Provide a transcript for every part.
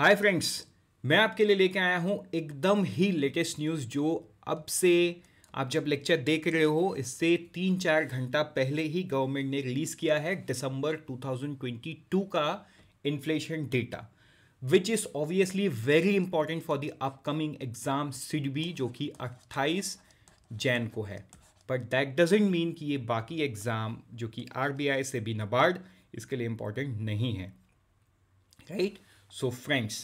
Hi friends मैं आपके लिए लेके आया हूँ एकदम ही लेटेस्ट न्यूज़ जो अब से आप जब लेक्चर देख रहे हो इससे तीन चार घंटा पहले ही गवर्नमेंट ने रिलीज़ किया है दिसंबर 2022 का inflation data which is obviously very important for the upcoming exam SIDBI जो कि 28 जैन को है बट दैट डजेंट मीन कि ये बाकी एग्ज़ाम जो कि आर से भी नबार्ड इसके लिए इम्पॉर्टेंट नहीं है right right? So friends,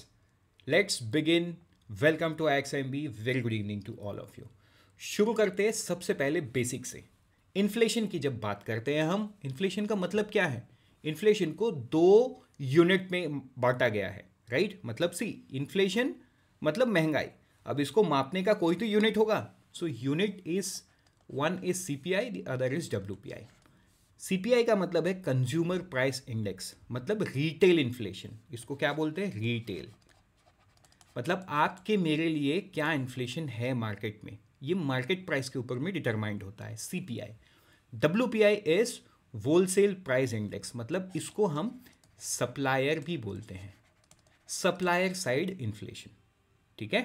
let's begin welcome to X M B very good evening to all of you शुरू करते हैं सबसे पहले बेसिक से इन्फ्लेशन की जब बात करते हैं हम इन्फ्लेशन का मतलब क्या है इन्फ्लेशन को दो यूनिट में बांटा गया है राइट मतलब सी इन्फ्लेशन मतलब महंगाई अब इसको मापने का कोई तो यूनिट होगा so unit is one is C P I the other is W P I CPI का मतलब है कंज्यूमर प्राइस इंडेक्स मतलब रिटेल इन्फ्लेशन इसको क्या बोलते हैं रिटेल मतलब आपके मेरे लिए क्या इन्फ्लेशन है मार्केट में ये मार्केट प्राइस के ऊपर में डिटरमाइंड होता है CPI W P I is wholesale price index मतलब इसको हम सप्लायर भी बोलते हैं सप्लायर साइड इन्फ्लेशन ठीक है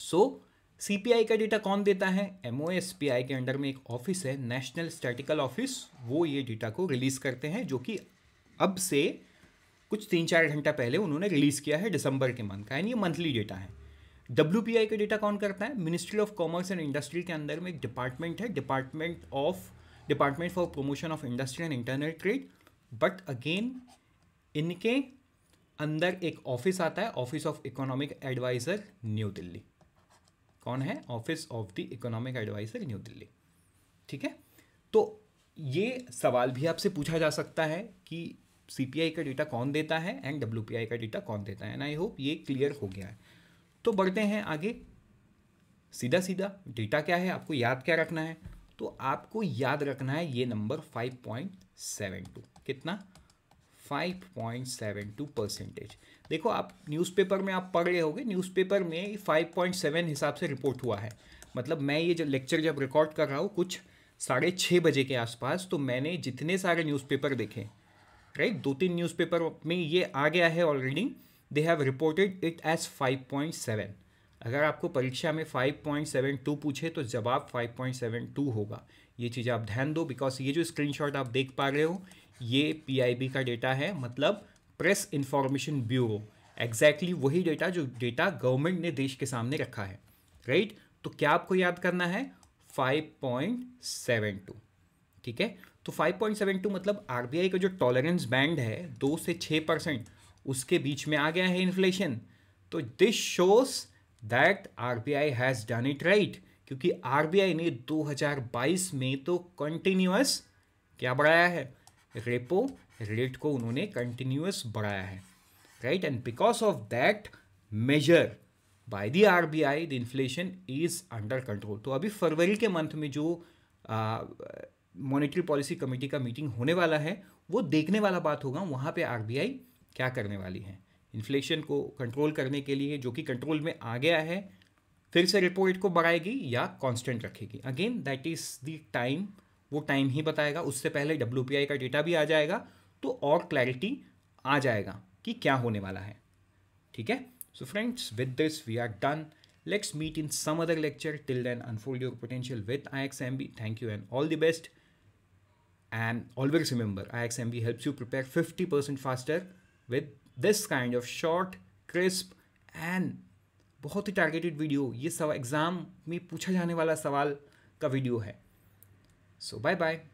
सो so, सीपीआई का डेटा कौन देता है एम के अंडर में एक ऑफिस है नेशनल स्टैटिकल ऑफिस वो ये डेटा को रिलीज़ करते हैं जो कि अब से कुछ तीन चार घंटा पहले उन्होंने रिलीज़ किया है दिसंबर के मंथ का यानी ये मंथली डेटा है डब्ल्यू का डेटा कौन करता है ministry of commerce and industry के अंदर में एक डिपार्टमेंट है department of department for promotion of industry and internal trade but again इनके अंदर एक ऑफिस आता है office of economic adviser new Delhi कौन है office of the economic adviser new Delhi ठीक है तो ये सवाल भी आपसे पूछा जा सकता है कि सीपीआई का डेटा कौन देता है एंड डब्ल्यूपीआई का डेटा कौन देता है एंड आई होप ये क्लियर हो गया है तो बढ़ते हैं आगे सीधा सीधा डेटा क्या है आपको याद क्या रखना है तो आपको याद रखना है ये नंबर 5.72 कितना 5.72 परसेंटेज देखो आप न्यूज़पेपर में आप पढ़ रहे होगे न्यूज़पेपर में 5.7 हिसाब से रिपोर्ट हुआ है मतलब मैं ये जो लेक्चर जब रिकॉर्ड कर रहा हूँ कुछ साढ़े छः बजे के आसपास तो मैंने जितने सारे न्यूज़पेपर देखे राइट दो तीन न्यूज़पेपर में ये आ गया है already they have reported it as seven अगर आपको परीक्षा में 5.72 पूछे तो जवाब 5.72 होगा ये चीज़ आप ध्यान दो बिकॉज ये जो स्क्रीनशॉट आप देख पा रहे हो ये पीआईबी का डेटा है मतलब प्रेस इंफॉर्मेशन ब्यूरो एग्जैक्टली वही डेटा जो डेटा गवर्नमेंट ने देश के सामने रखा है राइट right? तो क्या आपको याद करना है 5.72 ठीक है तो 5.72 मतलब आरबीआई का जो टॉलरेंस बैंड है दो से छः परसेंट उसके बीच में आ गया है इन्फ्लेशन तो this shows that RBI has done it right क्योंकि आरबीआई ने 2022 में तो कंटिन्यूस क्या बढ़ाया है रेपो रेट को उन्होंने कंटिन्यूस बढ़ाया है right and because of that measure by the RBI the inflation is under control तो अभी फरवरी के मंथ में जो मॉनेटरी पॉलिसी कमेटी का मीटिंग होने वाला है वो देखने वाला बात होगा वहाँ पे आरबीआई क्या करने वाली है इन्फ्लेशन को कंट्रोल करने के लिए जो कि कंट्रोल में आ गया है फिर से रेपो रेट को बढ़ाएगी या कॉन्स्टेंट रखेगी again that is the time वो टाइम ही बताएगा उससे पहले डब्ल्यू का डेटा भी आ जाएगा तो और क्लैरिटी आ जाएगा कि क्या होने वाला है ठीक है so friends with this we are done let's meet in some other lecture till then unfold your potential with I X M B thank you and all the best and always remember I X M B helps you prepare fifty percent faster with this kind of short crisp and बहुत ही targeted video ये सवाल exam में पूछा जाने वाला सवाल का वीडियो है सो बाय बाय